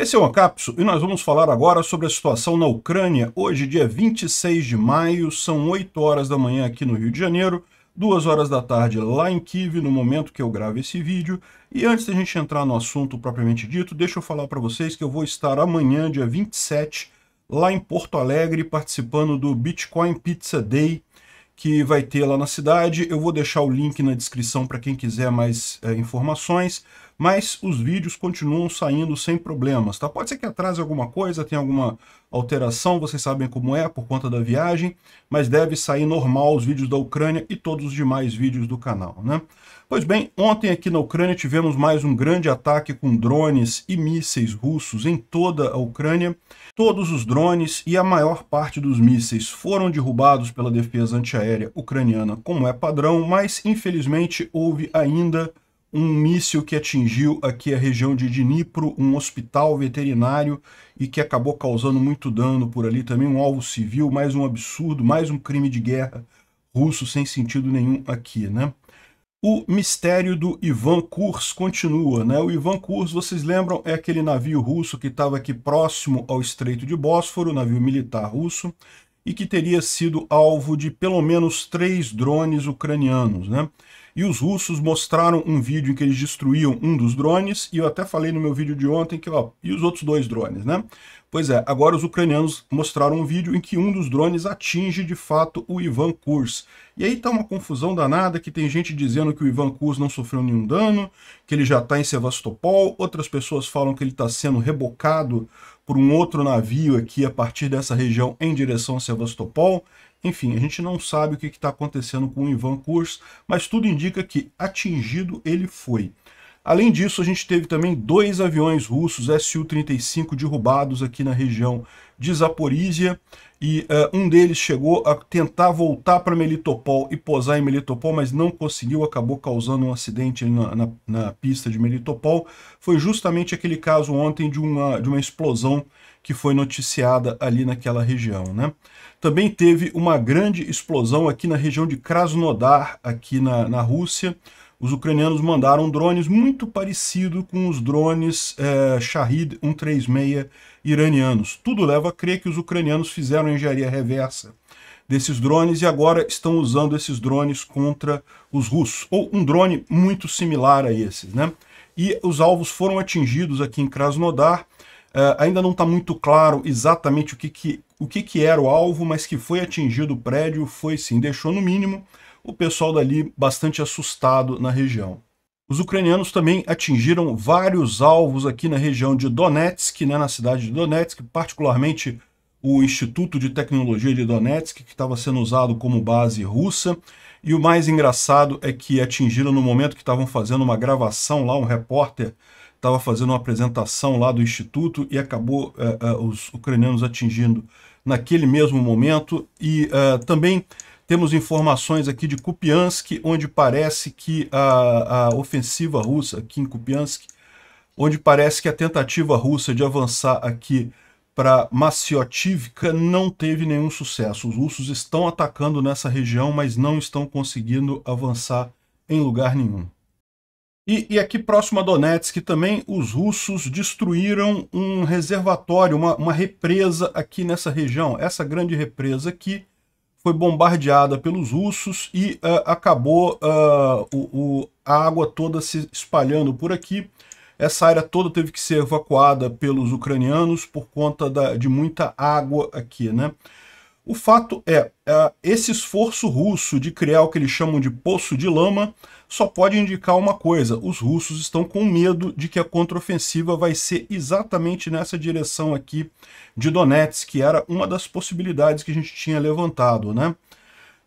Esse é o Acapso e nós vamos falar agora sobre a situação na Ucrânia. Hoje, dia 26 de maio, são 8 horas da manhã aqui no Rio de Janeiro, 2 horas da tarde lá em Kiev, no momento que eu gravo esse vídeo. E antes da gente entrar no assunto propriamente dito, deixa eu falar para vocês que eu vou estar amanhã, dia 27, lá em Porto Alegre, participando do Bitcoin Pizza Day, que vai ter lá na cidade. Eu vou deixar o link na descrição para quem quiser mais é, informações mas os vídeos continuam saindo sem problemas, tá? Pode ser que atrase alguma coisa, tenha alguma alteração, vocês sabem como é por conta da viagem, mas deve sair normal os vídeos da Ucrânia e todos os demais vídeos do canal, né? Pois bem, ontem aqui na Ucrânia tivemos mais um grande ataque com drones e mísseis russos em toda a Ucrânia. Todos os drones e a maior parte dos mísseis foram derrubados pela defesa antiaérea ucraniana, como é padrão, mas infelizmente houve ainda um míssil que atingiu aqui a região de Dnipro, um hospital veterinário e que acabou causando muito dano por ali também, um alvo civil, mais um absurdo, mais um crime de guerra russo sem sentido nenhum aqui, né? O mistério do Ivan Kurs continua, né? O Ivan Kurs, vocês lembram, é aquele navio russo que estava aqui próximo ao Estreito de Bósforo, navio militar russo, e que teria sido alvo de pelo menos três drones ucranianos, né? e os russos mostraram um vídeo em que eles destruíam um dos drones, e eu até falei no meu vídeo de ontem que, ó, e os outros dois drones, né? Pois é, agora os ucranianos mostraram um vídeo em que um dos drones atinge de fato o Ivan Kurs. E aí tá uma confusão danada, que tem gente dizendo que o Ivan Kurs não sofreu nenhum dano, que ele já tá em Sevastopol, outras pessoas falam que ele tá sendo rebocado por um outro navio aqui a partir dessa região em direção a Sevastopol. Enfim, a gente não sabe o que está acontecendo com o Ivan Kurs, mas tudo indica que atingido ele foi. Além disso, a gente teve também dois aviões russos Su-35 derrubados aqui na região de Zaporizhia, e uh, um deles chegou a tentar voltar para Melitopol e posar em Melitopol, mas não conseguiu, acabou causando um acidente na, na, na pista de Melitopol. Foi justamente aquele caso ontem de uma, de uma explosão que foi noticiada ali naquela região. Né? Também teve uma grande explosão aqui na região de Krasnodar, aqui na, na Rússia. Os ucranianos mandaram drones muito parecido com os drones é, Shahid 136 iranianos. Tudo leva a crer que os ucranianos fizeram engenharia reversa desses drones e agora estão usando esses drones contra os russos, ou um drone muito similar a esses, né? E os alvos foram atingidos aqui em Krasnodar, Uh, ainda não está muito claro exatamente o que, que, o que, que era o alvo, mas que foi atingido o prédio, foi sim, deixou no mínimo o pessoal dali bastante assustado na região. Os ucranianos também atingiram vários alvos aqui na região de Donetsk, né, na cidade de Donetsk, particularmente o Instituto de Tecnologia de Donetsk, que estava sendo usado como base russa. E o mais engraçado é que atingiram no momento que estavam fazendo uma gravação lá, um repórter estava fazendo uma apresentação lá do Instituto e acabou uh, uh, os ucranianos atingindo naquele mesmo momento. E uh, também temos informações aqui de Kupiansk, onde parece que a, a ofensiva russa aqui em Kupiansk, onde parece que a tentativa russa de avançar aqui para Maciotivka não teve nenhum sucesso. Os russos estão atacando nessa região, mas não estão conseguindo avançar em lugar nenhum. E, e, aqui próximo a Donetsk também, os russos destruíram um reservatório, uma, uma represa aqui nessa região. Essa grande represa aqui foi bombardeada pelos russos e uh, acabou uh, o, o, a água toda se espalhando por aqui. Essa área toda teve que ser evacuada pelos ucranianos por conta da, de muita água aqui, né? O fato é, é, esse esforço russo de criar o que eles chamam de poço de lama só pode indicar uma coisa, os russos estão com medo de que a contraofensiva vai ser exatamente nessa direção aqui de Donetsk, que era uma das possibilidades que a gente tinha levantado, né?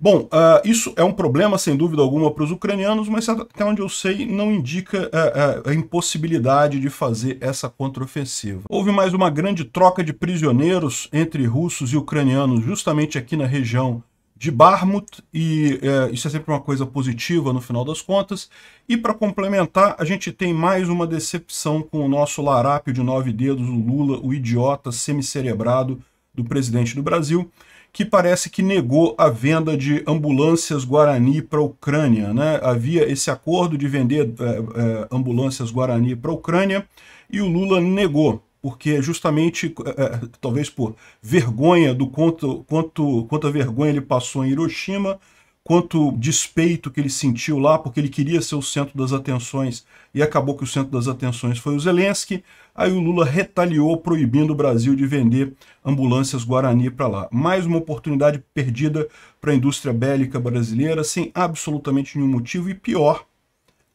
Bom, uh, isso é um problema, sem dúvida alguma, para os ucranianos, mas até onde eu sei, não indica uh, uh, a impossibilidade de fazer essa contraofensiva. Houve mais uma grande troca de prisioneiros entre russos e ucranianos, justamente aqui na região de Barmut, e eh, isso é sempre uma coisa positiva no final das contas. E para complementar, a gente tem mais uma decepção com o nosso larápio de nove dedos, o Lula, o idiota semicerebrado do presidente do Brasil que parece que negou a venda de ambulâncias Guarani para a Ucrânia. Né? Havia esse acordo de vender é, é, ambulâncias Guarani para a Ucrânia e o Lula negou, porque justamente, é, é, talvez por vergonha do quanto, quanto, quanta vergonha ele passou em Hiroshima, quanto despeito que ele sentiu lá, porque ele queria ser o centro das atenções e acabou que o centro das atenções foi o Zelensky. Aí o Lula retaliou, proibindo o Brasil de vender ambulâncias Guarani para lá. Mais uma oportunidade perdida para a indústria bélica brasileira, sem absolutamente nenhum motivo e pior,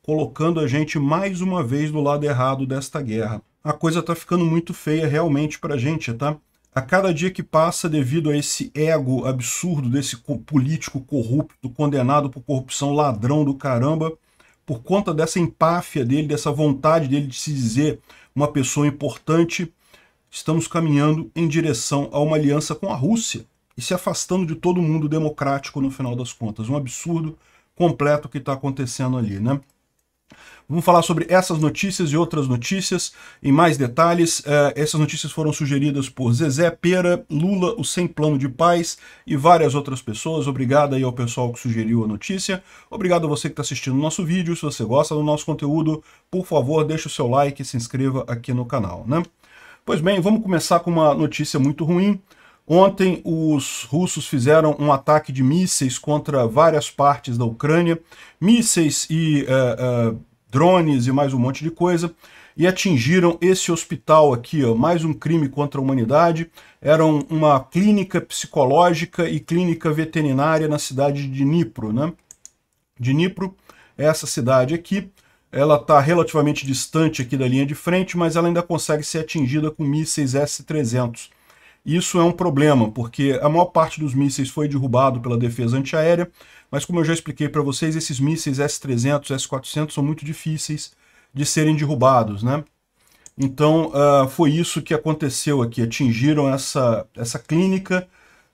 colocando a gente mais uma vez do lado errado desta guerra. A coisa está ficando muito feia realmente para a gente, tá? A cada dia que passa, devido a esse ego absurdo desse político corrupto, condenado por corrupção, ladrão do caramba, por conta dessa empáfia dele, dessa vontade dele de se dizer uma pessoa importante, estamos caminhando em direção a uma aliança com a Rússia e se afastando de todo mundo democrático no final das contas. Um absurdo completo que está acontecendo ali, né? Vamos falar sobre essas notícias e outras notícias em mais detalhes. Eh, essas notícias foram sugeridas por Zezé Pera, Lula, o Sem Plano de Paz e várias outras pessoas. Obrigado aí ao pessoal que sugeriu a notícia. Obrigado a você que está assistindo o nosso vídeo. Se você gosta do nosso conteúdo, por favor, deixe o seu like e se inscreva aqui no canal, né? Pois bem, vamos começar com uma notícia muito ruim. Ontem, os russos fizeram um ataque de mísseis contra várias partes da Ucrânia. Mísseis e uh, uh, drones e mais um monte de coisa, e atingiram esse hospital aqui, ó, mais um crime contra a humanidade. Eram uma clínica psicológica e clínica veterinária na cidade de Dnipro, né? Dnipro, essa cidade aqui, ela está relativamente distante aqui da linha de frente, mas ela ainda consegue ser atingida com mísseis S-300. Isso é um problema, porque a maior parte dos mísseis foi derrubado pela defesa antiaérea, mas como eu já expliquei para vocês, esses mísseis S-300, S-400 são muito difíceis de serem derrubados, né? Então uh, foi isso que aconteceu aqui, atingiram essa, essa clínica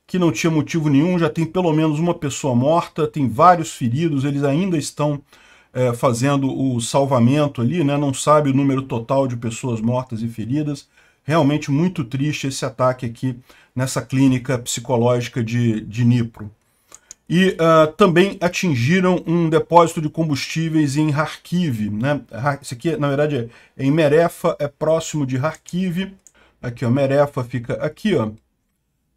que não tinha motivo nenhum, já tem pelo menos uma pessoa morta, tem vários feridos, eles ainda estão eh, fazendo o salvamento ali, né? não sabe o número total de pessoas mortas e feridas. Realmente muito triste esse ataque aqui nessa clínica psicológica de, de Nipro e uh, também atingiram um depósito de combustíveis em Kharkiv. Né? Isso aqui, na verdade, é em Merefa, é próximo de Kharkiv. Aqui, ó, Merefa fica aqui, ó,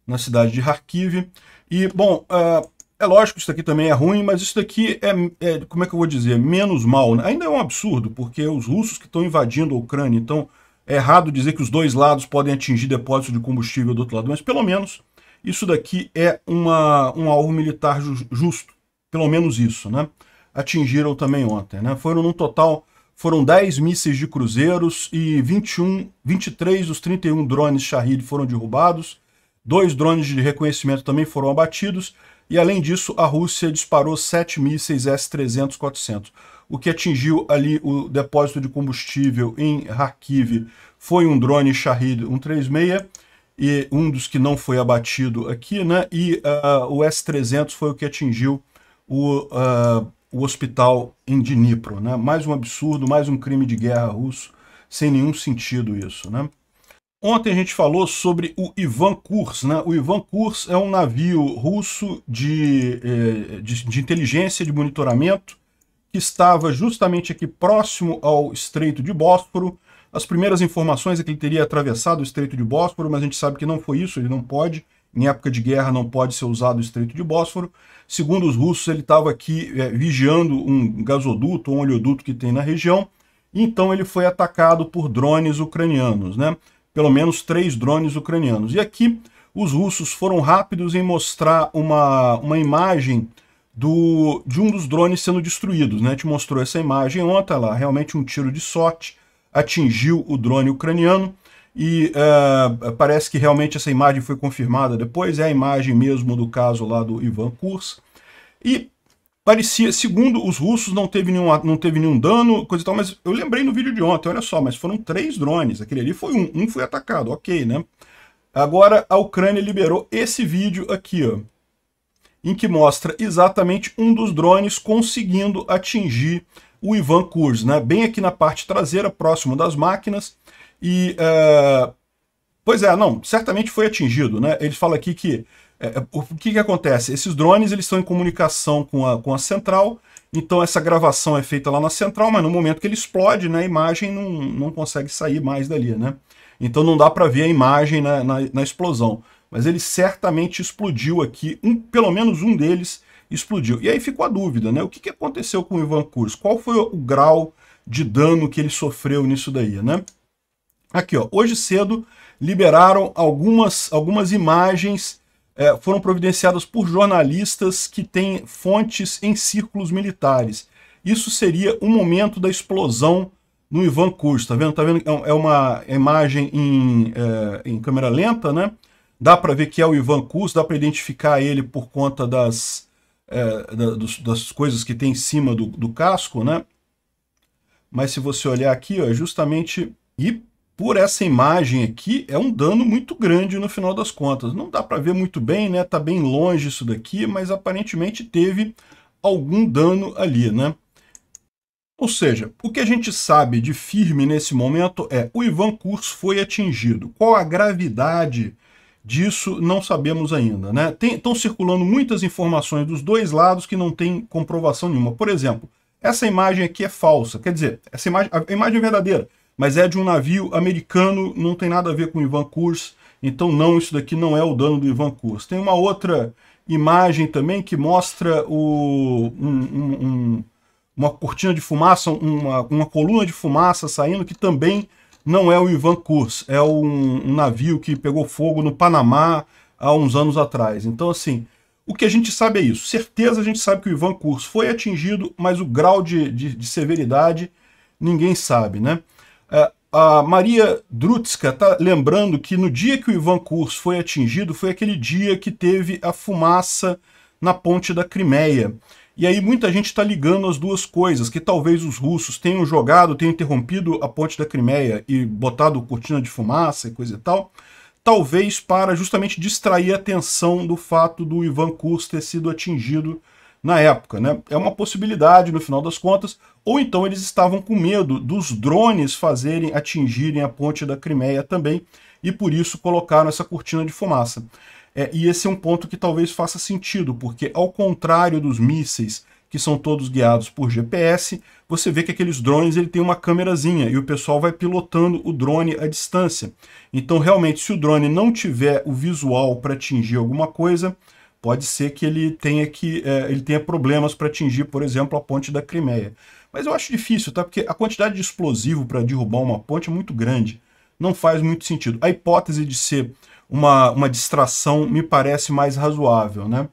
na cidade de Kharkiv. E, bom, uh, é lógico que isso aqui também é ruim, mas isso daqui é, é como é que eu vou dizer, menos mal. Né? Ainda é um absurdo, porque os russos que estão invadindo a Ucrânia, então é errado dizer que os dois lados podem atingir depósito de combustível do outro lado, mas pelo menos isso daqui é uma, um alvo militar ju justo, pelo menos isso, né? Atingiram também ontem, né? Foram no total, foram 10 mísseis de cruzeiros e 21, 23 dos 31 drones Shahid foram derrubados, dois drones de reconhecimento também foram abatidos, e além disso a Rússia disparou sete mísseis S-300-400. O que atingiu ali o depósito de combustível em Kharkiv foi um drone Shahid 136, e um dos que não foi abatido aqui, né? E uh, o S-300 foi o que atingiu o, uh, o hospital em Dnipro, né? Mais um absurdo, mais um crime de guerra russo, sem nenhum sentido isso, né? Ontem a gente falou sobre o Ivan Kurs, né? O Ivan Kurs é um navio russo de, eh, de, de inteligência, de monitoramento, que estava justamente aqui próximo ao Estreito de Bósforo, as primeiras informações é que ele teria atravessado o Estreito de Bósforo, mas a gente sabe que não foi isso, ele não pode. Em época de guerra não pode ser usado o Estreito de Bósforo. Segundo os russos, ele estava aqui é, vigiando um gasoduto ou um oleoduto que tem na região. Então ele foi atacado por drones ucranianos, né? Pelo menos três drones ucranianos. E aqui os russos foram rápidos em mostrar uma, uma imagem do, de um dos drones sendo destruídos, né? Te mostrou essa imagem ontem lá, realmente um tiro de sorte atingiu o drone ucraniano e uh, parece que realmente essa imagem foi confirmada depois, é a imagem mesmo do caso lá do Ivan Kurs. E parecia, segundo os russos, não teve nenhum, não teve nenhum dano, coisa e tal, mas eu lembrei no vídeo de ontem, olha só, mas foram três drones, aquele ali foi um, um foi atacado, ok, né? Agora a Ucrânia liberou esse vídeo aqui, ó, em que mostra exatamente um dos drones conseguindo atingir o Ivan Kurz, né? bem aqui na parte traseira, próximo das máquinas. E, é, pois é, não, certamente foi atingido. Né? Ele fala aqui que, é, é, o que, que acontece? Esses drones eles estão em comunicação com a, com a central, então essa gravação é feita lá na central, mas no momento que ele explode, né, a imagem não, não consegue sair mais dali. Né? Então não dá para ver a imagem na, na, na explosão mas ele certamente explodiu aqui, um, pelo menos um deles explodiu. E aí ficou a dúvida, né? O que, que aconteceu com o Ivan Kurs? Qual foi o grau de dano que ele sofreu nisso daí, né? Aqui, ó, hoje cedo liberaram algumas, algumas imagens, é, foram providenciadas por jornalistas que têm fontes em círculos militares. Isso seria o momento da explosão no Ivan Kurs, tá vendo? Tá vendo? É, é uma imagem em, é, em câmera lenta, né? Dá para ver que é o Ivan Kurs, dá para identificar ele por conta das, é, da, dos, das coisas que tem em cima do, do, casco, né? Mas se você olhar aqui, ó, é justamente... E por essa imagem aqui, é um dano muito grande no final das contas. Não dá para ver muito bem, né? Tá bem longe isso daqui, mas aparentemente teve algum dano ali, né? Ou seja, o que a gente sabe de firme nesse momento é o Ivan Curso foi atingido. Qual a gravidade disso não sabemos ainda. Né? estão circulando muitas informações dos dois lados que não tem comprovação nenhuma. Por exemplo, essa imagem aqui é falsa, quer dizer, essa imagem, a imagem é verdadeira, mas é de um navio americano, não tem nada a ver com o Ivan Kurs, então não, isso daqui não é o dano do Ivan Kurs. Tem uma outra imagem também que mostra o, um, um, um, uma cortina de fumaça, uma, uma coluna de fumaça saindo, que também não é o Ivan Kurs, é um, um navio que pegou fogo no Panamá há uns anos atrás. Então, assim, o que a gente sabe é isso. Certeza a gente sabe que o Ivan Kurs foi atingido, mas o grau de, de, de severidade ninguém sabe, né? É, a Maria Drutska está lembrando que no dia que o Ivan Kurs foi atingido foi aquele dia que teve a fumaça na ponte da Crimeia. E aí muita gente está ligando as duas coisas, que talvez os russos tenham jogado, tenham interrompido a ponte da Crimeia e botado cortina de fumaça e coisa e tal, talvez para justamente distrair a atenção do fato do Ivan Kurs ter sido atingido na época. Né? É uma possibilidade, no final das contas, ou então eles estavam com medo dos drones fazerem atingirem a ponte da Crimeia também, e por isso colocaram essa cortina de fumaça. É, e esse é um ponto que talvez faça sentido, porque ao contrário dos mísseis, que são todos guiados por GPS, você vê que aqueles drones ele tem uma câmerazinha e o pessoal vai pilotando o drone à distância. Então, realmente, se o drone não tiver o visual para atingir alguma coisa, pode ser que ele tenha, que, é, ele tenha problemas para atingir, por exemplo, a ponte da Crimeia. Mas eu acho difícil, tá? Porque a quantidade de explosivo para derrubar uma ponte é muito grande não faz muito sentido. A hipótese de ser uma, uma distração me parece mais razoável, né?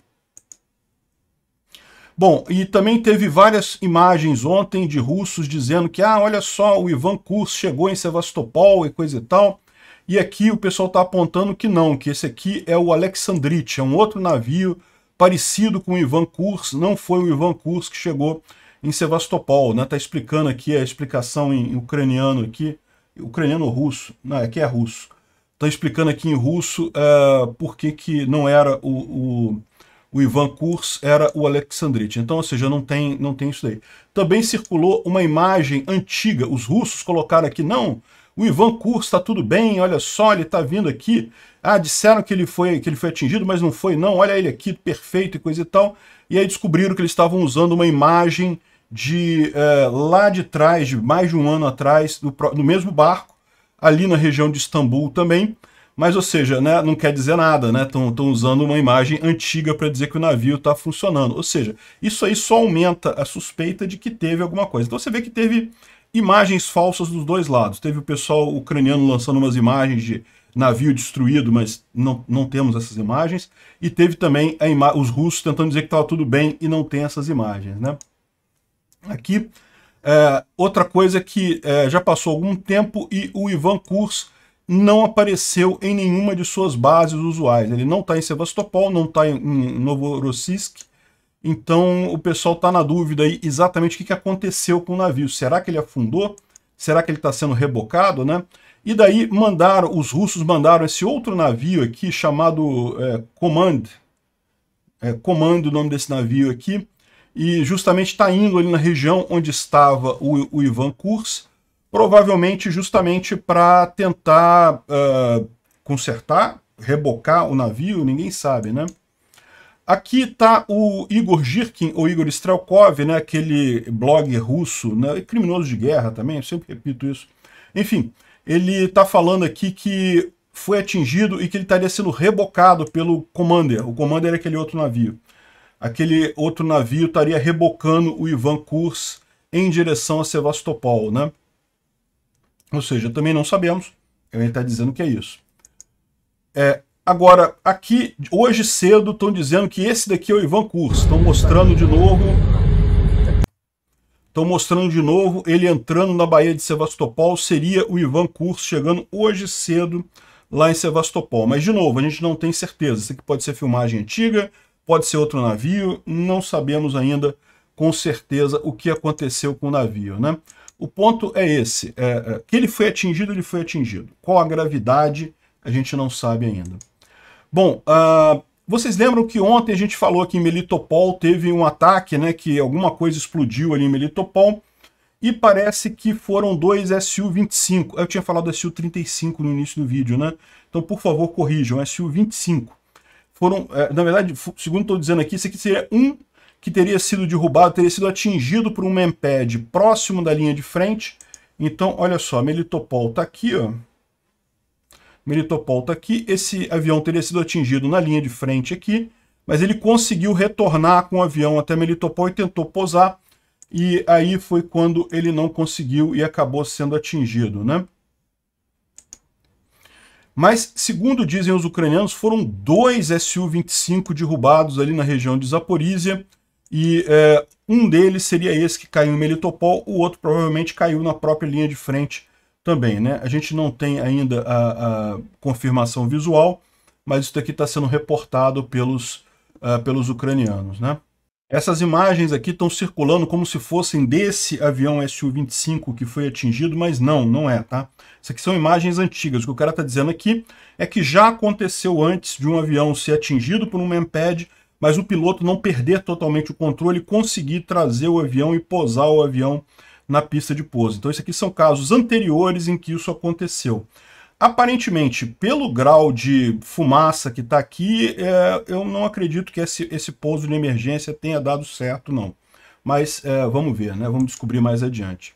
Bom, e também teve várias imagens ontem de russos dizendo que, ah, olha só, o Ivan Kurs chegou em Sevastopol e coisa e tal. E aqui o pessoal está apontando que não, que esse aqui é o Alexandrite, é um outro navio parecido com o Ivan Kurs, não foi o Ivan Kurs que chegou em Sevastopol, né? Tá explicando aqui a explicação em ucraniano aqui, ucraniano ou russo, não, aqui é, é russo, está explicando aqui em russo uh, por que, que não era o, o, o Ivan Kurs, era o Alexandrite. Então, ou seja, não tem, não tem isso daí. Também circulou uma imagem antiga, os russos colocaram aqui, não, o Ivan Kurs está tudo bem, olha só, ele está vindo aqui. Ah, disseram que ele, foi, que ele foi atingido, mas não foi não, olha ele aqui, perfeito e coisa e tal. E aí descobriram que eles estavam usando uma imagem de é, lá de trás, de mais de um ano atrás, do, do mesmo barco, ali na região de Istambul também. Mas, ou seja, né, não quer dizer nada, né? Estão usando uma imagem antiga para dizer que o navio está funcionando. Ou seja, isso aí só aumenta a suspeita de que teve alguma coisa. Então você vê que teve imagens falsas dos dois lados. Teve o pessoal ucraniano lançando umas imagens de navio destruído, mas não, não temos essas imagens. E teve também os russos tentando dizer que estava tudo bem e não tem essas imagens, né? aqui. É, outra coisa que é, já passou algum tempo e o Ivan Kurs não apareceu em nenhuma de suas bases usuais. Ele não está em Sevastopol, não está em, em Novorossiysk, então o pessoal está na dúvida aí exatamente o que, aconteceu com o navio. Será que ele afundou? Será que ele está sendo rebocado, né? E daí mandaram, os russos mandaram esse outro navio aqui chamado é, Command, é, Command o nome desse navio aqui, e justamente está indo ali na região onde estava o, o Ivan Kurs, provavelmente justamente para tentar uh, consertar, rebocar o navio, ninguém sabe, né? Aqui está o Igor Girkin, ou Igor Strelkov, né, aquele blogger russo, né, criminoso de guerra também, sempre repito isso. Enfim, ele está falando aqui que foi atingido e que ele estaria sendo rebocado pelo Commander. O Commander era é aquele outro navio aquele outro navio estaria rebocando o Ivan Kurs em direção a Sevastopol, né? Ou seja, também não sabemos. Ele está dizendo que é isso. É, agora, aqui, hoje cedo, estão dizendo que esse daqui é o Ivan Kurs. Estão mostrando de novo... Estão mostrando de novo ele entrando na Baía de Sevastopol. Seria o Ivan Kurs chegando hoje cedo lá em Sevastopol. Mas, de novo, a gente não tem certeza. Isso aqui pode ser filmagem antiga, pode ser outro navio, não sabemos ainda com certeza o que aconteceu com o navio, né? O ponto é esse, é, é que ele foi atingido, ele foi atingido. Qual a gravidade, a gente não sabe ainda. Bom, uh, vocês lembram que ontem a gente falou que em Melitopol teve um ataque, né, que alguma coisa explodiu ali em Melitopol, e parece que foram dois SU-25. Eu tinha falado SU-35 no início do vídeo, né? Então, por favor, corrijam, SU-25 foram, é, na verdade, segundo estou dizendo aqui, isso aqui seria um que teria sido derrubado, teria sido atingido por um mempad próximo da linha de frente. Então, olha só, Melitopol está aqui, ó. Melitopol está aqui. Esse avião teria sido atingido na linha de frente aqui, mas ele conseguiu retornar com o avião até Melitopol e tentou pousar. E aí foi quando ele não conseguiu e acabou sendo atingido, né? Mas, segundo dizem os ucranianos, foram dois Su-25 derrubados ali na região de Zaporizhia, e é, um deles seria esse que caiu em Melitopol, o outro provavelmente caiu na própria linha de frente também. Né? A gente não tem ainda a, a confirmação visual, mas isso daqui está sendo reportado pelos, uh, pelos ucranianos. Né? Essas imagens aqui estão circulando como se fossem desse avião Su-25 que foi atingido, mas não, não é, tá? Isso aqui são imagens antigas. O que o cara está dizendo aqui é que já aconteceu antes de um avião ser atingido por um manpad, mas o piloto não perder totalmente o controle e conseguir trazer o avião e posar o avião na pista de pouso. Então, isso aqui são casos anteriores em que isso aconteceu. Aparentemente, pelo grau de fumaça que está aqui, é, eu não acredito que esse, esse pouso de emergência tenha dado certo, não. Mas é, vamos ver, né? Vamos descobrir mais adiante.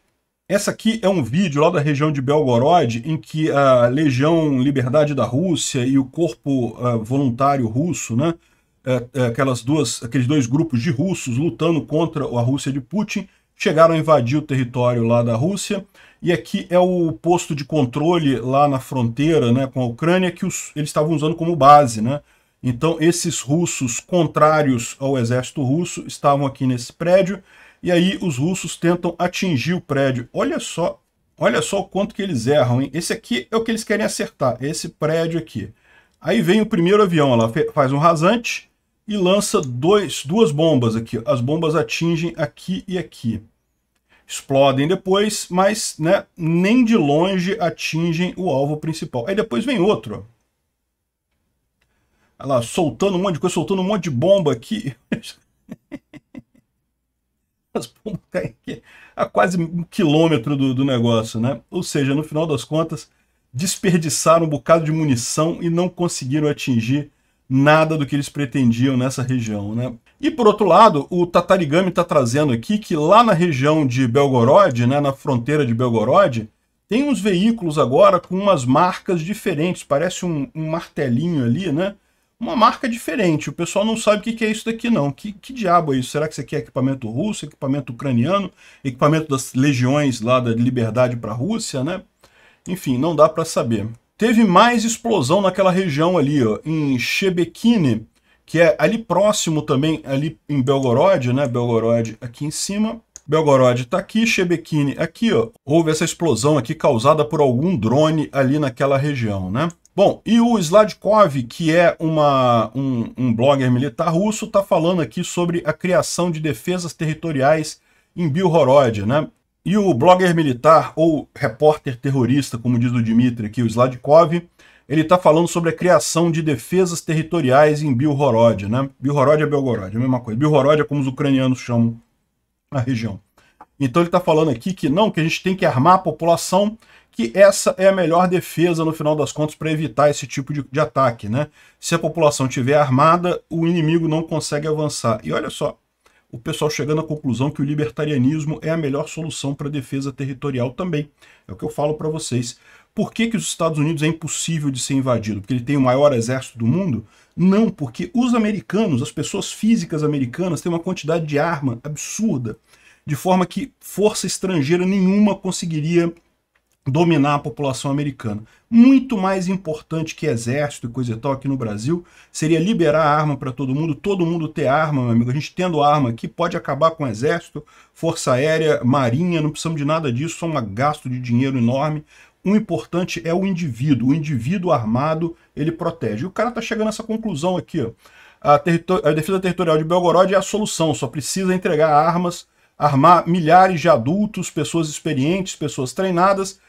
Essa aqui é um vídeo lá da região de Belgorod, em que a Legião Liberdade da Rússia e o Corpo uh, Voluntário Russo, né? É, é, aquelas duas, aqueles dois grupos de russos lutando contra a Rússia de Putin, chegaram a invadir o território lá da Rússia e aqui é o posto de controle lá na fronteira né, com a Ucrânia que os, eles estavam usando como base. Né? Então esses russos contrários ao exército russo estavam aqui nesse prédio e aí os russos tentam atingir o prédio. Olha só, olha só o quanto que eles erram. Hein? Esse aqui é o que eles querem acertar, é esse prédio aqui. Aí vem o primeiro avião, ela faz um rasante e lança dois, duas bombas aqui. As bombas atingem aqui e aqui explodem depois, mas né, nem de longe atingem o alvo principal. Aí depois vem outro. Olha lá, soltando um monte de coisa, soltando um monte de bomba aqui. As bombas caem aqui a quase um quilômetro do, do negócio, né? Ou seja, no final das contas, desperdiçaram um bocado de munição e não conseguiram atingir nada do que eles pretendiam nessa região. Né? E por outro lado, o Tatarigami está trazendo aqui que lá na região de Belgorod, né, na fronteira de Belgorod, tem uns veículos agora com umas marcas diferentes, parece um, um martelinho ali, né? Uma marca diferente, o pessoal não sabe o que, que é isso daqui não. Que, que diabo é isso? Será que isso aqui é equipamento russo, equipamento ucraniano, equipamento das legiões lá da liberdade para a Rússia, né? Enfim, não dá para saber teve mais explosão naquela região ali, ó, em Shebekine, que é ali próximo também, ali em Belgorod, né? Belgorod aqui em cima. Belgorod está aqui, Shebekine aqui, ó. Houve essa explosão aqui causada por algum drone ali naquela região, né? Bom, e o Sladkov, que é uma, um, um blogger militar russo, está falando aqui sobre a criação de defesas territoriais em Bilhorod, né? E o blogger militar, ou repórter terrorista, como diz o Dmitry aqui, o Sladkov, ele está falando sobre a criação de defesas territoriais em Bilhorod, né? Bilhorod é Belgorod, é a mesma coisa. Bilhorod é como os ucranianos chamam a região. Então ele está falando aqui que não, que a gente tem que armar a população, que essa é a melhor defesa, no final das contas, para evitar esse tipo de, de ataque, né? Se a população tiver armada, o inimigo não consegue avançar. E olha só, o pessoal chegando à conclusão que o libertarianismo é a melhor solução para a defesa territorial também. É o que eu falo para vocês. Por que, que os Estados Unidos é impossível de ser invadido? Porque ele tem o maior exército do mundo? Não, porque os americanos, as pessoas físicas americanas, têm uma quantidade de arma absurda, de forma que força estrangeira nenhuma conseguiria dominar a população americana. Muito mais importante que exército e coisa e tal aqui no Brasil seria liberar arma para todo mundo, todo mundo ter arma, meu amigo. A gente tendo arma aqui pode acabar com exército, força aérea, marinha, não precisamos de nada disso, só um gasto de dinheiro enorme. O importante é o indivíduo, o indivíduo armado ele protege. E o cara está chegando a essa conclusão aqui, ó. A, a defesa territorial de Belgorod é a solução, só precisa entregar armas, armar milhares de adultos, pessoas experientes, pessoas treinadas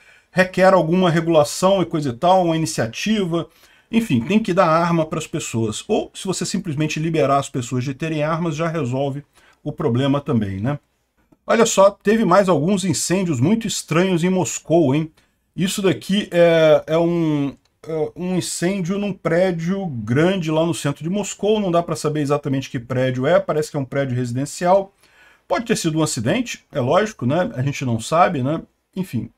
requer alguma regulação e coisa e tal, uma iniciativa. Enfim, tem que dar arma para as pessoas. Ou se você simplesmente liberar as pessoas de terem armas, já resolve o problema também, né? Olha só, teve mais alguns incêndios muito estranhos em Moscou, hein? Isso daqui é, é um, é um incêndio num prédio grande lá no centro de Moscou. Não dá para saber exatamente que prédio é, parece que é um prédio residencial. Pode ter sido um acidente, é lógico, né? A gente não sabe, né? Enfim,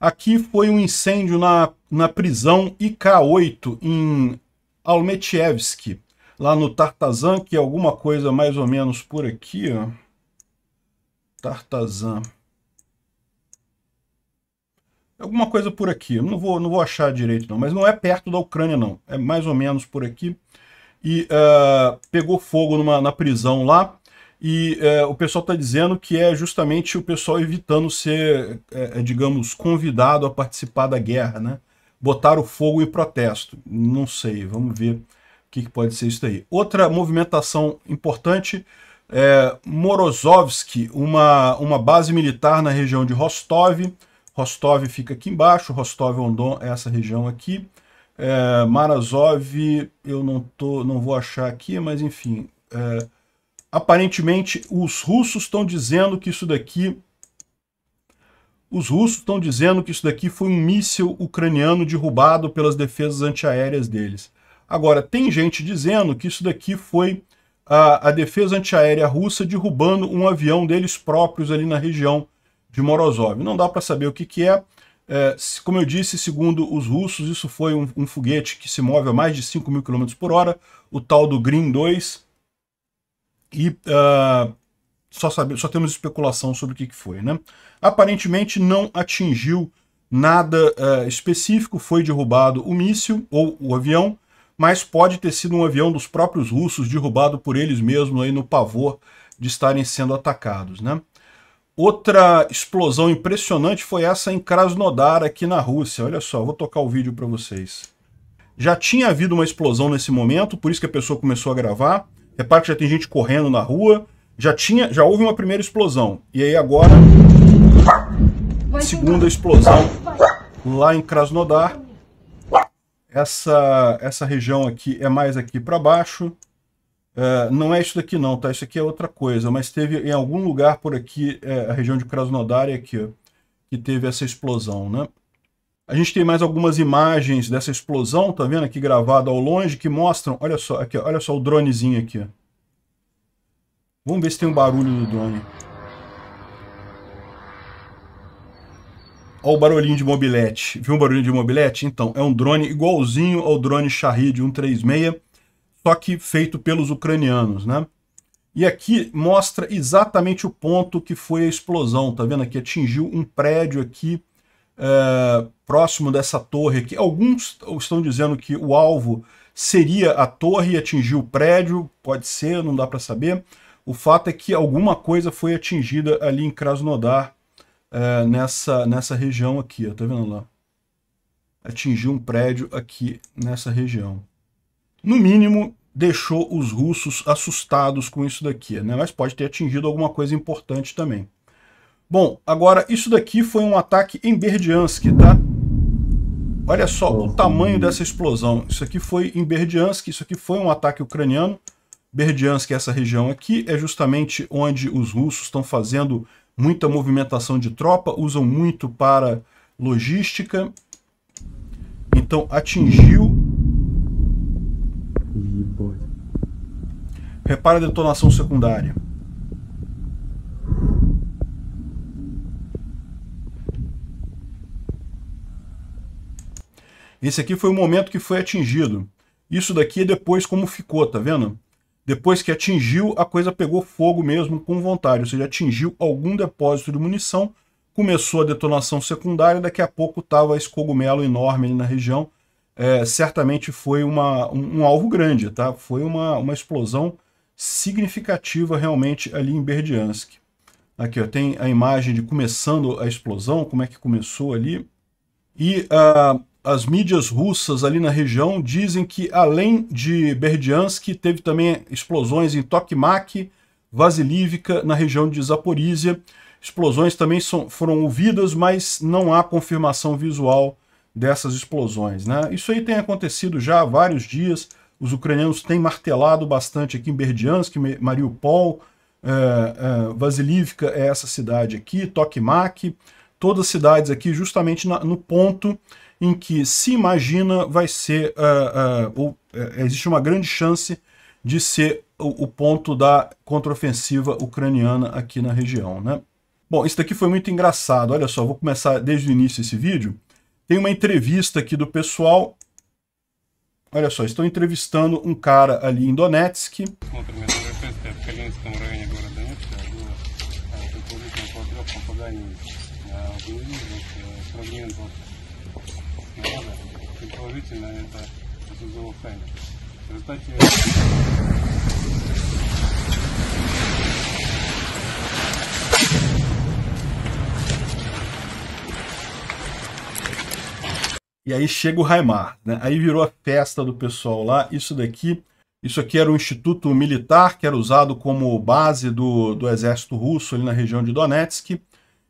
Aqui foi um incêndio na, na prisão IK-8 em Almetievsk, lá no Tartazan, que é alguma coisa mais ou menos por aqui, ó. Tartazan. É alguma coisa por aqui, não vou, não vou achar direito não, mas não é perto da Ucrânia não, é mais ou menos por aqui. E uh, pegou fogo numa, na prisão lá, e é, o pessoal está dizendo que é justamente o pessoal evitando ser, é, é, digamos, convidado a participar da guerra, né? Botar o fogo e protesto. Não sei, vamos ver o que, que pode ser isso daí. Outra movimentação importante é Morozovsk, uma, uma base militar na região de Rostov. Rostov fica aqui embaixo, Rostov-Ondon é essa região aqui. É, Marazov, eu não, tô, não vou achar aqui, mas enfim... É, aparentemente os russos estão dizendo que isso daqui os russos estão dizendo que isso daqui foi um míssil ucraniano derrubado pelas defesas antiaéreas deles. Agora, tem gente dizendo que isso daqui foi a, a defesa antiaérea russa derrubando um avião deles próprios ali na região de Morozov. Não dá para saber o que, que é. é. Como eu disse, segundo os russos, isso foi um, um foguete que se move a mais de 5 mil km por hora, o tal do Green 2, e uh, só, sabe, só temos especulação sobre o que, que foi. Né? Aparentemente não atingiu nada uh, específico, foi derrubado o míssil ou o avião, mas pode ter sido um avião dos próprios russos derrubado por eles mesmos aí no pavor de estarem sendo atacados. Né? Outra explosão impressionante foi essa em Krasnodar, aqui na Rússia. Olha só, vou tocar o vídeo para vocês. Já tinha havido uma explosão nesse momento, por isso que a pessoa começou a gravar. Repare que já tem gente correndo na rua. Já tinha, já houve uma primeira explosão. E aí agora, Vai segunda tentar. explosão Vai. lá em Krasnodar. Essa, essa região aqui é mais aqui para baixo. Uh, não é isso daqui não, tá? Isso aqui é outra coisa, mas teve em algum lugar por aqui, é, a região de Krasnodar é aqui, ó, que teve essa explosão, né? A gente tem mais algumas imagens dessa explosão, tá vendo aqui gravada ao longe, que mostram, olha só, aqui, olha só o dronezinho aqui. Vamos ver se tem um barulho do drone. Olha o barulhinho de mobilete. Viu um barulho de mobilete? Então, é um drone igualzinho ao drone Shahid 136, só que feito pelos ucranianos, né? E aqui mostra exatamente o ponto que foi a explosão, tá vendo? Aqui atingiu um prédio aqui eh, próximo dessa torre aqui. Alguns estão dizendo que o alvo seria a torre e atingiu o prédio, pode ser, não dá para saber. O fato é que alguma coisa foi atingida ali em Krasnodar, eh, nessa, nessa região aqui, ó, tá vendo lá? Atingiu um prédio aqui nessa região. No mínimo, deixou os russos assustados com isso daqui, né? Mas pode ter atingido alguma coisa importante também. Bom, agora isso daqui foi um ataque em Berdiansk, tá? Olha só o tamanho dessa explosão. Isso aqui foi em Berdiansk, isso aqui foi um ataque ucraniano. Berdiansk, essa região aqui, é justamente onde os russos estão fazendo muita movimentação de tropa, usam muito para logística. Então atingiu... Repara a detonação secundária. Esse aqui foi o momento que foi atingido. Isso daqui é depois como ficou, tá vendo? Depois que atingiu, a coisa pegou fogo mesmo com vontade, ou seja, atingiu algum depósito de munição, começou a detonação secundária, daqui a pouco estava esse cogumelo enorme ali na região. É, certamente foi uma, um, um, alvo grande, tá? Foi uma, uma explosão significativa realmente ali em Berdiansk. Aqui ó, tem a imagem de começando a explosão, como é que começou ali. E uh, as mídias russas ali na região dizem que, além de Berdiansk, teve também explosões em Tokmak, Vasilivka, na região de Zaporizhia. Explosões também são, foram ouvidas, mas não há confirmação visual dessas explosões. Né? Isso aí tem acontecido já há vários dias. Os ucranianos têm martelado bastante aqui em Berdiansk, Mariupol, é, é, Vasilivka é essa cidade aqui, Tokmak, todas as cidades aqui justamente na, no ponto em que se imagina vai ser, uh, uh, ou, uh, existe uma grande chance de ser o, o ponto da contraofensiva ucraniana aqui na região, né? Bom, isso daqui foi muito engraçado, olha só, vou começar desde o início esse vídeo. Tem uma entrevista aqui do pessoal, olha só, estão entrevistando um cara ali em Donetsk. Смотрим, действительно это, В результате... E aí chega o Raimar, né? Aí virou a festa do pessoal lá. Isso daqui, isso aqui era um Instituto Militar, que era usado como base do, do exército russo ali na região de Donetsk.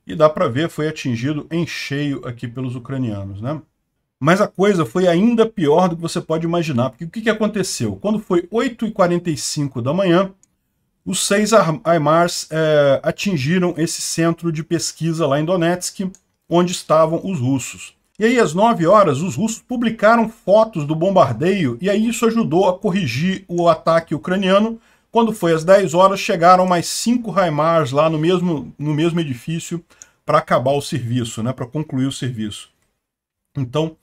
E dá para ver, foi atingido em cheio aqui pelos ucranianos, né? Mas a coisa foi ainda pior do que você pode imaginar, porque o que, aconteceu? Quando foi 8h45 da manhã, os seis Aimars é, eh, atingiram esse centro de pesquisa lá em Donetsk, onde estavam os russos. E aí, às 9 horas, os russos publicaram fotos do bombardeio, e aí isso ajudou a corrigir o ataque ucraniano. Quando foi às 10 horas, chegaram mais cinco Raimars lá no mesmo, no mesmo edifício para acabar o serviço, né, para concluir o serviço. Então,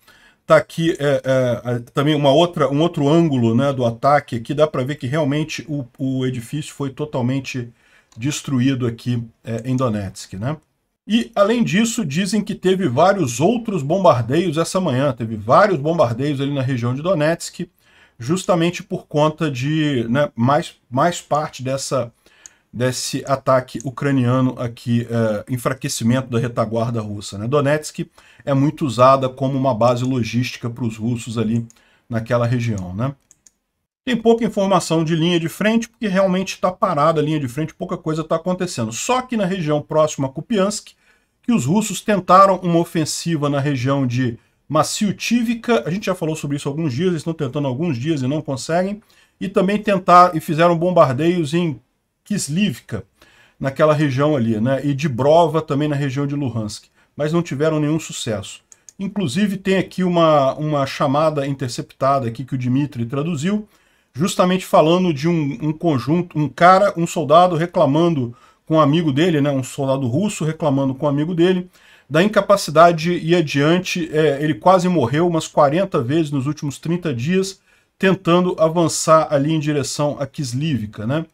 Está aqui é, é, é, também uma outra, um outro ângulo né, do ataque. Aqui dá para ver que realmente o, o, edifício foi totalmente destruído aqui é, em Donetsk. Né? E, além disso, dizem que teve vários outros bombardeios essa manhã. Teve vários bombardeios ali na região de Donetsk, justamente por conta de né, mais, mais parte dessa desse ataque ucraniano aqui, é, enfraquecimento da retaguarda russa. Né? Donetsk é muito usada como uma base logística para os russos ali naquela região. Né? Tem pouca informação de linha de frente, porque realmente está parada a linha de frente, pouca coisa está acontecendo. Só que na região próxima a Kupiansk, que os russos tentaram uma ofensiva na região de Massiutivka, a gente já falou sobre isso alguns dias, eles estão tentando alguns dias e não conseguem, e também tentaram e fizeram bombardeios em Kislivka, naquela região ali, né? E de Brova também na região de Luhansk, mas não tiveram nenhum sucesso. Inclusive tem aqui uma, uma chamada interceptada aqui que o Dmitry traduziu, justamente falando de um, um conjunto, um cara, um soldado reclamando com um amigo dele, né? Um soldado russo reclamando com um amigo dele da incapacidade e adiante. É, ele quase morreu umas 40 vezes nos últimos 30 dias tentando avançar ali em direção a Kislivka, né?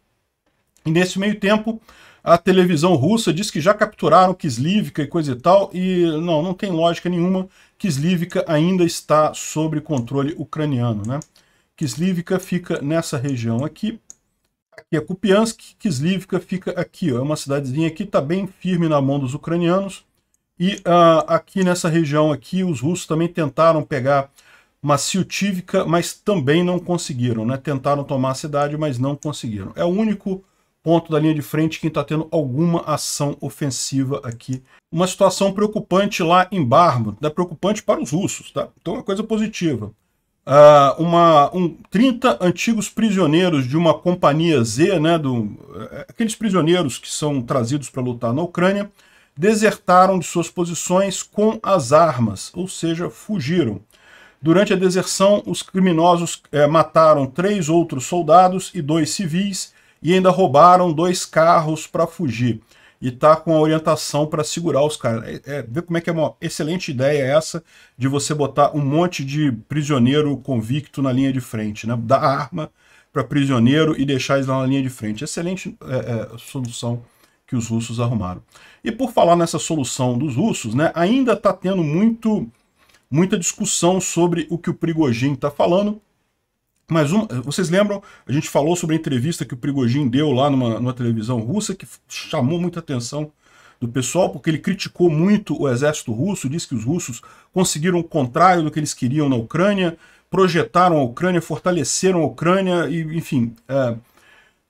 E nesse meio tempo, a televisão russa diz que já capturaram Kislivka e coisa e tal, e não, não tem lógica nenhuma. Kislivka ainda está sob controle ucraniano, né? Kislivka fica nessa região aqui. Aqui é Kupiansk, Kislivka fica aqui, ó, é uma cidadezinha aqui está bem firme na mão dos ucranianos. E uh, aqui nessa região aqui, os russos também tentaram pegar Maciutivka, mas também não conseguiram, né? Tentaram tomar a cidade, mas não conseguiram. É o único ponto da linha de frente quem está tendo alguma ação ofensiva aqui. Uma situação preocupante lá em Bárbaro, é né, preocupante para os russos, tá? Então é uma coisa positiva. Uh, uma, um, 30 antigos prisioneiros de uma companhia Z, né, do, é, aqueles prisioneiros que são trazidos para lutar na Ucrânia, desertaram de suas posições com as armas, ou seja, fugiram. Durante a deserção, os criminosos é, mataram três outros soldados e dois civis e ainda roubaram dois carros para fugir. E tá com a orientação para segurar os caras. É, é, vê como é que é uma excelente ideia essa de você botar um monte de prisioneiro convicto na linha de frente, né? Dar arma para prisioneiro e deixar eles na linha de frente. Excelente é, é, solução que os russos arrumaram. E por falar nessa solução dos russos, né, ainda está tendo muito, muita discussão sobre o que o Prigogine está falando, mas um, eh, vocês lembram, a gente falou sobre a entrevista que o Prigogine deu lá numa, numa televisão russa, que chamou muita atenção do pessoal, porque ele criticou muito o exército russo, disse que os russos conseguiram o contrário do que eles queriam na Ucrânia, projetaram a Ucrânia, fortaleceram a Ucrânia, e, enfim. É...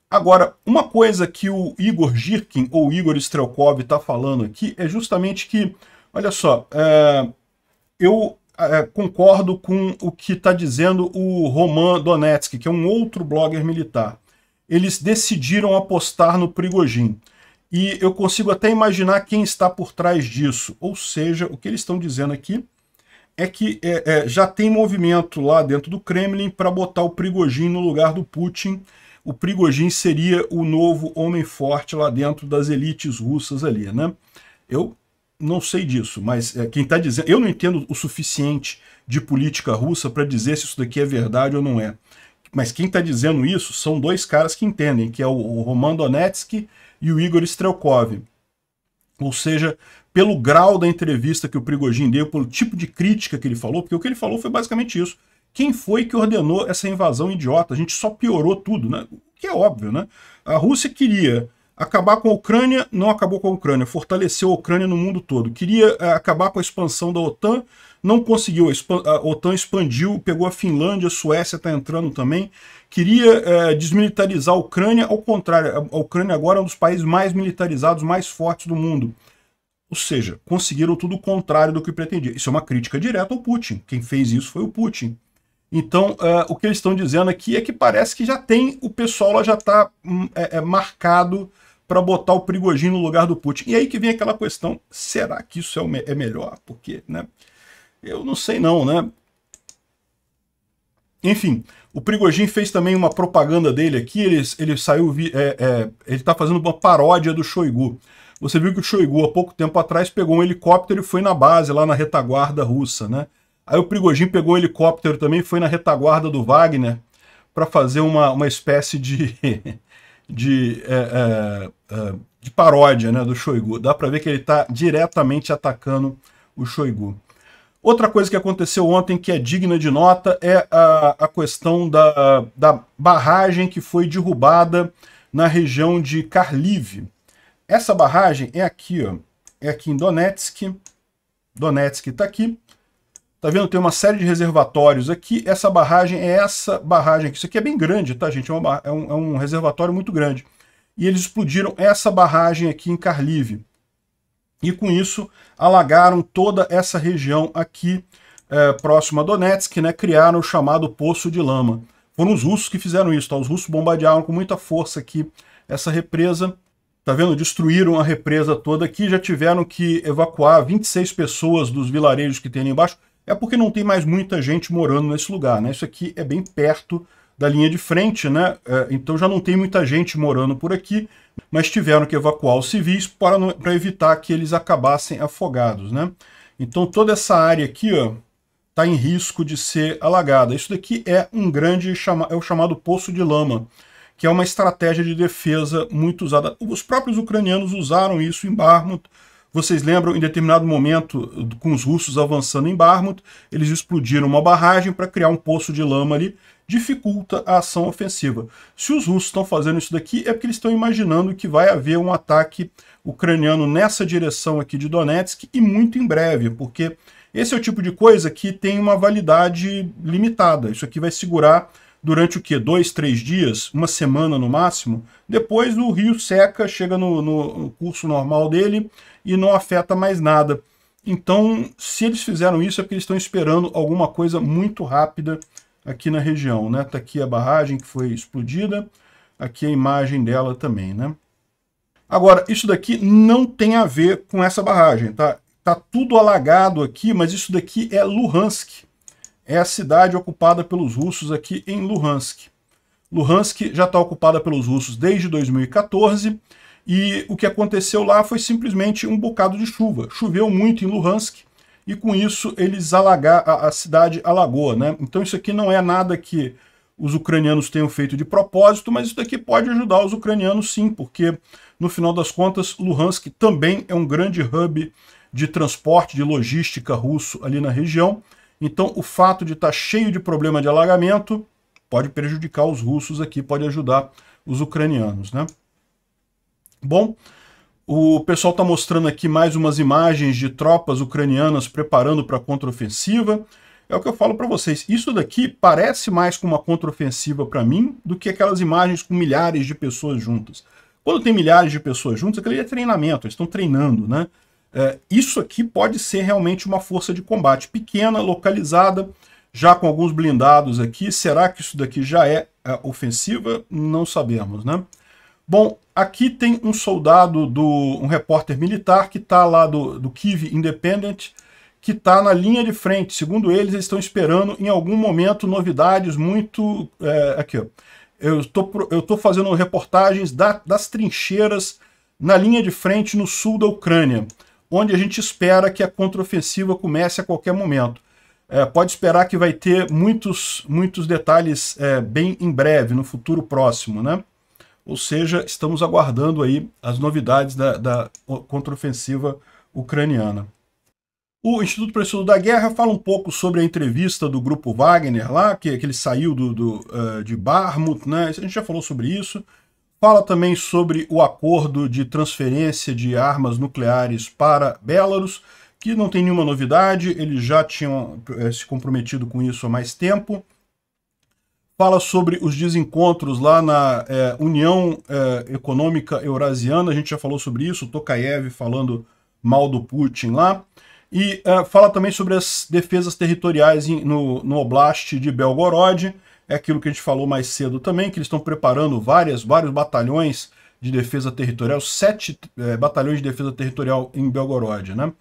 Agora, uma coisa que o Igor Girkin, ou Igor Strelkov, está falando aqui é justamente que, olha só, é... eu ah, é, concordo com o que está dizendo o Roman Donetsky, que é um outro blogger militar. Eles decidiram apostar no Prigojin. E eu consigo até imaginar quem está por trás disso. Ou seja, o que eles estão dizendo aqui é que é, é, já tem movimento lá dentro do Kremlin para botar o Prigojin no lugar do Putin. O Prigojin seria o novo homem forte lá dentro das elites russas ali, né? Eu não sei disso, mas é, quem está dizendo. Eu não entendo o suficiente de política russa para dizer se isso daqui é verdade ou não é. Mas quem está dizendo isso são dois caras que entendem, que é o, o Roman Donetsky e o Igor Strelkov. Ou seja, pelo grau da entrevista que o Prigogine deu, pelo tipo de crítica que ele falou, porque o que ele falou foi basicamente isso. Quem foi que ordenou essa invasão idiota? A gente só piorou tudo, né? O que é óbvio, né? A Rússia queria Acabar com a Ucrânia, não acabou com a Ucrânia, fortaleceu a Ucrânia no mundo todo. Queria eh, acabar com a expansão da OTAN, não conseguiu. A OTAN expandiu, pegou a Finlândia, a Suécia está entrando também. Queria é, desmilitarizar a Ucrânia, ao contrário, a Ucrânia agora é um dos países mais militarizados, mais fortes do mundo. Ou seja, conseguiram tudo o contrário do que pretendia. Isso é uma crítica direta ao Putin. Quem fez isso foi o Putin. Então, uh, o que eles estão dizendo aqui é que parece que já tem, o pessoal já está hum, é, é, marcado para botar o Prigogine no lugar do Putin. E aí que vem aquela questão, será que isso é, me é melhor? Porque, né? Eu não sei não, né? Enfim, o Prigogine fez também uma propaganda dele aqui, ele, ele saiu, é, é, ele está fazendo uma paródia do Shoigu. Você viu que o Shoigu, há pouco tempo atrás, pegou um helicóptero e foi na base, lá na retaguarda russa, né? Aí o Prigogine pegou o helicóptero também, foi na retaguarda do Wagner para fazer uma, uma espécie de de, é, é, é, de paródia né, do Shoigu. Dá para ver que ele está diretamente atacando o Shoigu. Outra coisa que aconteceu ontem que é digna de nota é a, a questão da, da barragem que foi derrubada na região de Karliv. Essa barragem é aqui, ó, é aqui em Donetsk. Donetsk está aqui. Tá vendo? Tem uma série de reservatórios aqui. Essa barragem é essa barragem aqui. Isso aqui é bem grande, tá, gente? É, uma, é, um, é um, reservatório muito grande. E eles explodiram essa barragem aqui em Carlive. E com isso, alagaram toda essa região aqui, é, próxima a Donetsk, né? Criaram o chamado Poço de Lama. Foram os russos que fizeram isso, tá? Os russos bombardearam com muita força aqui essa represa. Tá vendo? Destruíram a represa toda aqui, já tiveram que evacuar 26 pessoas dos vilarejos que tem ali embaixo é porque não tem mais muita gente morando nesse lugar, né? Isso aqui é bem perto da linha de frente, né? É, então já não tem muita gente morando por aqui, mas tiveram que evacuar os civis para, não, para evitar que eles acabassem afogados, né? Então toda essa área aqui, ó, está em risco de ser alagada. Isso daqui é um grande chama, é o chamado poço de lama, que é uma estratégia de defesa muito usada. Os próprios ucranianos usaram isso em Bakhmut. Vocês lembram, em determinado momento, com os russos avançando em Barmut, eles explodiram uma barragem para criar um poço de lama ali, dificulta a ação ofensiva. Se os russos estão fazendo isso daqui, é porque eles estão imaginando que vai haver um ataque ucraniano nessa direção aqui de Donetsk, e muito em breve, porque esse é o tipo de coisa que tem uma validade limitada. Isso aqui vai segurar durante o que? Dois, três dias? Uma semana no máximo? Depois o rio seca, chega no, no curso normal dele, e não afeta mais nada. Então, se eles fizeram isso, é porque eles estão esperando alguma coisa muito rápida aqui na região, né? Tá aqui a barragem que foi explodida, aqui a imagem dela também, né? Agora, isso daqui não tem a ver com essa barragem, tá? Tá tudo alagado aqui, mas isso daqui é Luhansk. É a cidade ocupada pelos russos aqui em Luhansk. Luhansk já está ocupada pelos russos desde 2014 e o que aconteceu lá foi simplesmente um bocado de chuva. Choveu muito em Luhansk e com isso eles alagar a, a cidade alagou, né? Então isso aqui não é nada que os ucranianos tenham feito de propósito, mas isso daqui pode ajudar os ucranianos sim, porque no final das contas Luhansk também é um grande hub de transporte, de logística russo ali na região. Então o fato de estar tá cheio de problema de alagamento pode prejudicar os russos aqui, pode ajudar os ucranianos, né? Bom, o pessoal está mostrando aqui mais umas imagens de tropas ucranianas preparando para a contraofensiva. É o que eu falo para vocês. Isso daqui parece mais com uma contraofensiva para mim do que aquelas imagens com milhares de pessoas juntas. Quando tem milhares de pessoas juntas, aquele é treinamento, eles estão treinando, né? É, isso aqui pode ser realmente uma força de combate pequena, localizada, já com alguns blindados aqui. Será que isso daqui já é, é ofensiva? Não sabemos, né? Bom, aqui tem um soldado, do um repórter militar que está lá do, do Kiev Independent, que está na linha de frente. Segundo eles, eles estão esperando em algum momento novidades muito... É, aqui, ó. Eu estou eu tô fazendo reportagens da, das trincheiras na linha de frente no sul da Ucrânia, onde a gente espera que a contraofensiva comece a qualquer momento. É, pode esperar que vai ter muitos, muitos detalhes é, bem em breve, no futuro próximo, né? Ou seja, estamos aguardando aí as novidades da, da contraofensiva ucraniana. O Instituto para Estudo da Guerra fala um pouco sobre a entrevista do grupo Wagner lá, que, que ele saiu do, do uh, de Barmut, né? A gente já falou sobre isso. Fala também sobre o acordo de transferência de armas nucleares para Belarus, que não tem nenhuma novidade, eles já tinham uh, se comprometido com isso há mais tempo fala sobre os desencontros lá na é, União é, Econômica Eurasiana, a gente já falou sobre isso, Tokayev falando mal do Putin lá, e é, fala também sobre as defesas territoriais em, no, no Oblast de Belgorod, é aquilo que a gente falou mais cedo também, que eles estão preparando várias, vários batalhões de defesa territorial, sete é, batalhões de defesa territorial em Belgorod, né?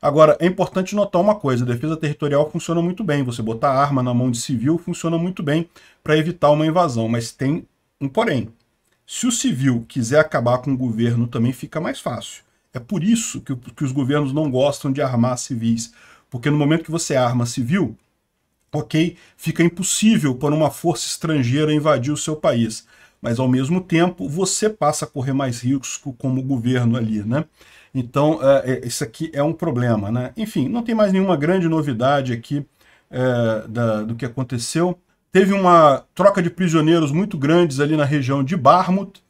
Agora, é importante notar uma coisa, a defesa territorial funciona muito bem, você botar arma na mão de civil funciona muito bem para evitar uma invasão, mas tem um porém. Se o civil quiser acabar com o governo, também fica mais fácil. É por isso que, que os governos não gostam de armar civis, porque no momento que você arma civil, ok, fica impossível para uma força estrangeira invadir o seu país, mas ao mesmo tempo você passa a correr mais risco como governo ali, né? Então, é, é, isso aqui é um problema, né? Enfim, não tem mais nenhuma grande novidade aqui é, da, do que aconteceu. Teve uma troca de prisioneiros muito grandes ali na região de Barmut.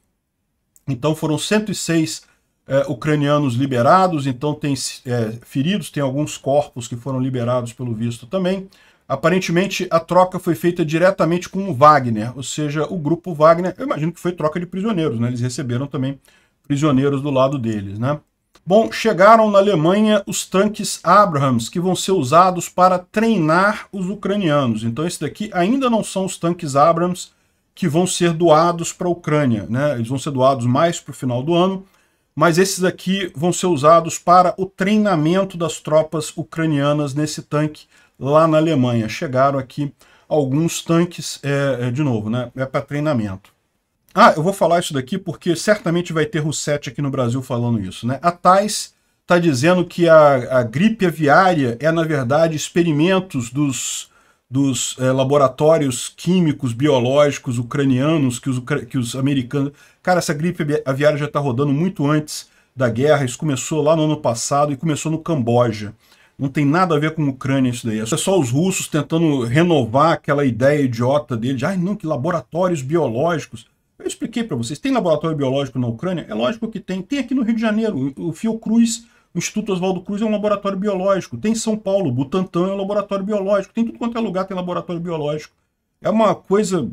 Então, foram 106 é, ucranianos liberados. Então, tem é, feridos, tem alguns corpos que foram liberados pelo visto também. Aparentemente, a troca foi feita diretamente com o Wagner, ou seja, o grupo Wagner, eu imagino que foi troca de prisioneiros, né? Eles receberam também prisioneiros do lado deles, né? Bom, chegaram na Alemanha os tanques Abrams, que vão ser usados para treinar os ucranianos. Então esse daqui ainda não são os tanques Abrams que vão ser doados para a Ucrânia. Né? Eles vão ser doados mais para o final do ano, mas esses aqui vão ser usados para o treinamento das tropas ucranianas nesse tanque lá na Alemanha. Chegaram aqui alguns tanques, é, é de novo, né? é para treinamento. Ah, eu vou falar isso daqui porque certamente vai ter Rousset aqui no Brasil falando isso, né? A Thais está dizendo que a, a, gripe aviária é, na verdade, experimentos dos, dos é, laboratórios químicos, biológicos, ucranianos, que os, que os americanos... Cara, essa gripe aviária já está rodando muito antes da guerra, isso começou lá no ano passado e começou no Camboja. Não tem nada a ver com a Ucrânia isso daí. É só os russos tentando renovar aquela ideia idiota deles. Ai, não, que laboratórios biológicos. Eu expliquei para vocês, tem laboratório biológico na Ucrânia? É lógico que tem. Tem aqui no Rio de Janeiro, o Fiocruz, o Instituto Oswaldo Cruz é um laboratório biológico. Tem em São Paulo, Butantan é um laboratório biológico. Tem tudo quanto é lugar, tem laboratório biológico. É uma coisa,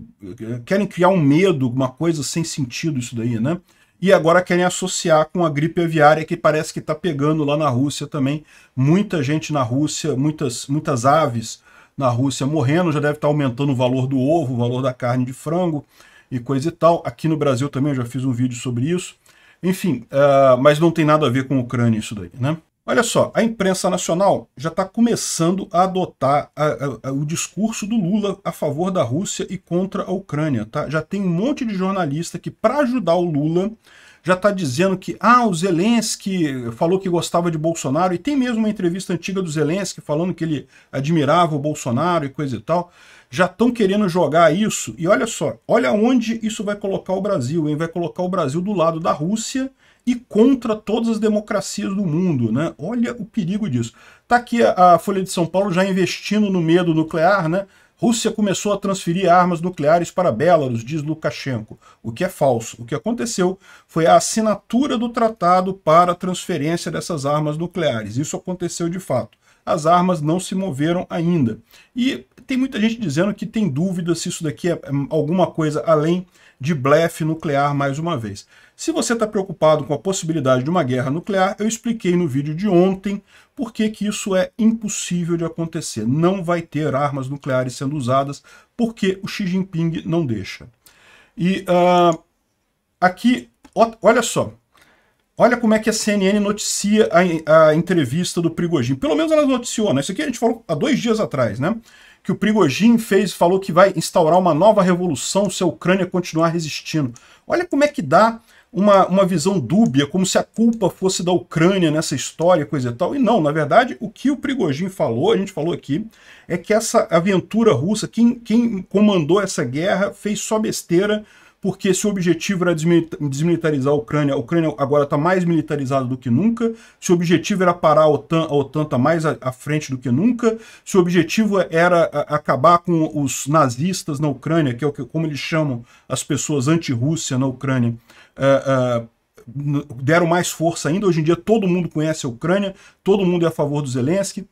querem criar um medo, uma coisa sem sentido isso daí, né? e agora querem associar com a gripe aviária que parece que está pegando lá na Rússia também. Muita gente na Rússia, muitas, muitas aves na Rússia morrendo, já deve estar tá aumentando o valor do ovo, o valor da carne de frango e coisa e tal. Aqui no Brasil também eu já fiz um vídeo sobre isso. Enfim, uh, mas não tem nada a ver com a Ucrânia isso daí, né? Olha só, a imprensa nacional já está começando a adotar a, a, a, o discurso do Lula a favor da Rússia e contra a Ucrânia. Tá? Já tem um monte de jornalista que, para ajudar o Lula, já está dizendo que ah, o Zelensky falou que gostava de Bolsonaro, e tem mesmo uma entrevista antiga do Zelensky falando que ele admirava o Bolsonaro e coisa e tal. Já estão querendo jogar isso, e olha só, olha onde isso vai colocar o Brasil, hein? Vai colocar o Brasil do lado da Rússia e contra todas as democracias do mundo, né? Olha o perigo disso. Tá aqui a, a Folha de São Paulo já investindo no medo nuclear, né? Rússia começou a transferir armas nucleares para Belarus, diz Lukashenko, o que é falso. O que aconteceu foi a assinatura do tratado para a transferência dessas armas nucleares. Isso aconteceu de fato. As armas não se moveram ainda. E tem muita gente dizendo que tem dúvida se isso daqui é hum, alguma coisa além de blefe nuclear mais uma vez. Se você está preocupado com a possibilidade de uma guerra nuclear, eu expliquei no vídeo de ontem por que, que isso é impossível de acontecer. Não vai ter armas nucleares sendo usadas porque o Xi Jinping não deixa. E uh, aqui, olha só, Olha como é que a CNN noticia a, a, entrevista do Prigogine. Pelo menos ela noticiou, né? Isso aqui a gente falou há dois dias atrás, né? Que o Prigogine fez, falou que vai instaurar uma nova revolução se a Ucrânia continuar resistindo. Olha como é que dá uma, uma visão dúbia, como se a culpa fosse da Ucrânia nessa história, coisa e tal. E não, na verdade, o que o Prigogine falou, a gente falou aqui, é que essa aventura russa, quem, quem comandou essa guerra, fez só besteira, porque se o objetivo era desmilitarizar a Ucrânia, a Ucrânia agora está mais militarizada do que nunca, se o objetivo era parar a OTAN, a OTAN está mais à, frente do que nunca, se o objetivo era acabar com os nazistas na Ucrânia, que é o que, como eles chamam as pessoas anti-Rússia na Ucrânia, uh, deram mais força ainda. Hoje em dia todo mundo conhece a Ucrânia, todo mundo é a favor do Zelensky.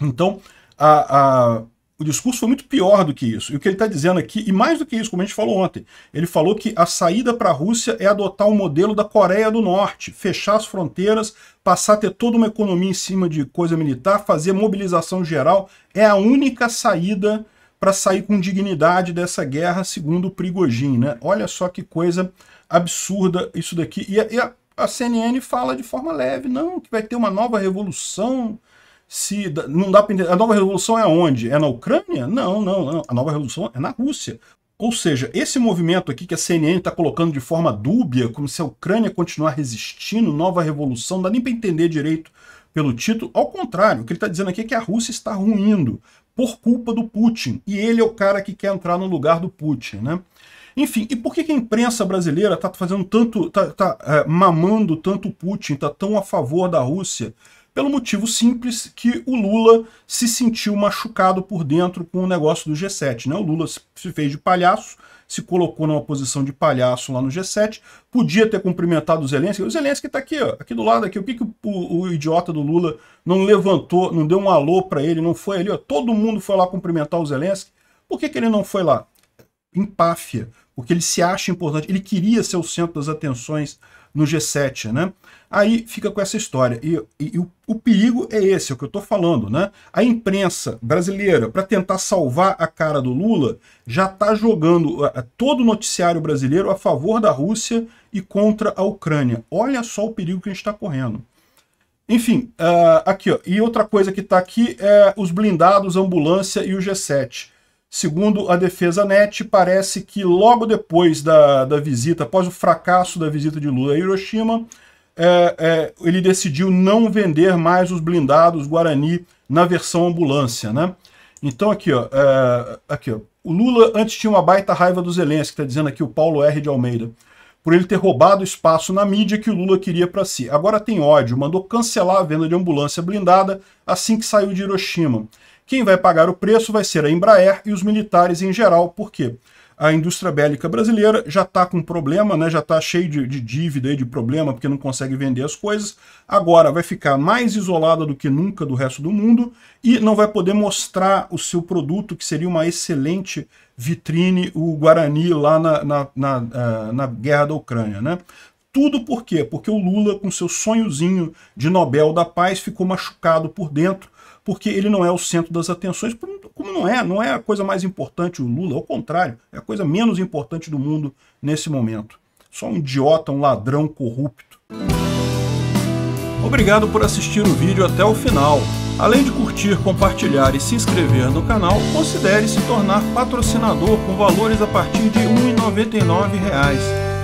Então, a, a, o discurso foi muito pior do que isso. E o que ele está dizendo aqui, e mais do que isso, como a gente falou ontem, ele falou que a saída para a Rússia é adotar o um modelo da Coreia do Norte, fechar as fronteiras, passar a ter toda uma economia em cima de coisa militar, fazer mobilização geral, é a única saída para sair com dignidade dessa guerra, segundo o Prigogine. Né? Olha só que coisa absurda isso daqui. E, a, e a, a, CNN fala de forma leve, não, que vai ter uma nova revolução. Se não dá para entender, a nova revolução é onde? É na Ucrânia? Não, não, não. A nova revolução é na Rússia. Ou seja, esse movimento aqui que a CNN está colocando de forma dúbia, como se a Ucrânia continuar resistindo, nova revolução, não dá nem para entender direito pelo título. Ao contrário, o que ele está dizendo aqui é que a Rússia está ruindo por culpa do Putin. E ele é o cara que quer entrar no lugar do Putin, né? Enfim, e por que, a imprensa brasileira está fazendo tanto, está tá, é, mamando tanto Putin, está tão a favor da Rússia? Pelo motivo simples que o Lula se sentiu machucado por dentro com o negócio do G7. Né? O Lula se fez de palhaço, se colocou numa posição de palhaço lá no G7, podia ter cumprimentado o Zelensky. O Zelensky está aqui, ó, aqui do lado, aqui. O que, que o, o, o idiota do Lula não levantou, não deu um alô para ele, não foi ali? Ó, todo mundo foi lá cumprimentar o Zelensky. Por que, que ele não foi lá? Empáfia o que ele se acha importante. Ele queria ser o centro das atenções no G7, né? Aí fica com essa história. E, e, e o, o, perigo é esse, é o que eu estou falando, né? A imprensa brasileira, para tentar salvar a cara do Lula, já está jogando todo o noticiário brasileiro a favor da Rússia e contra a Ucrânia. Olha só o perigo que a gente está correndo. Enfim, uh, aqui, ó, e outra coisa que está aqui é os blindados, ambulância e o G7. Segundo a defesa net, parece que logo depois da, da visita, após o fracasso da visita de Lula a Hiroshima, é, é, ele decidiu não vender mais os blindados Guarani na versão ambulância, né? Então aqui, ó, é, aqui, ó, o Lula antes tinha uma baita raiva do Zelensky, está dizendo aqui o Paulo R. de Almeida, por ele ter roubado espaço na mídia que o Lula queria para si. Agora tem ódio, mandou cancelar a venda de ambulância blindada assim que saiu de Hiroshima. Quem vai pagar o preço vai ser a Embraer e os militares em geral, por quê? a indústria bélica brasileira já está com problema, né? já está cheio de, de dívida e de problema porque não consegue vender as coisas. Agora vai ficar mais isolada do que nunca do resto do mundo e não vai poder mostrar o seu produto, que seria uma excelente vitrine, o Guarani lá na, na, na, eh, na guerra da Ucrânia. Né? Tudo por quê? Porque o Lula, com seu sonhozinho de Nobel da Paz, ficou machucado por dentro porque ele não é o centro das atenções, como não é, não é a coisa mais importante o Lula, ao contrário, é a coisa menos importante do mundo nesse momento. Só um idiota, um ladrão corrupto. Obrigado por assistir o vídeo até o final. Além de curtir, compartilhar e se inscrever no canal, considere se tornar patrocinador com valores a partir de R$ 1,99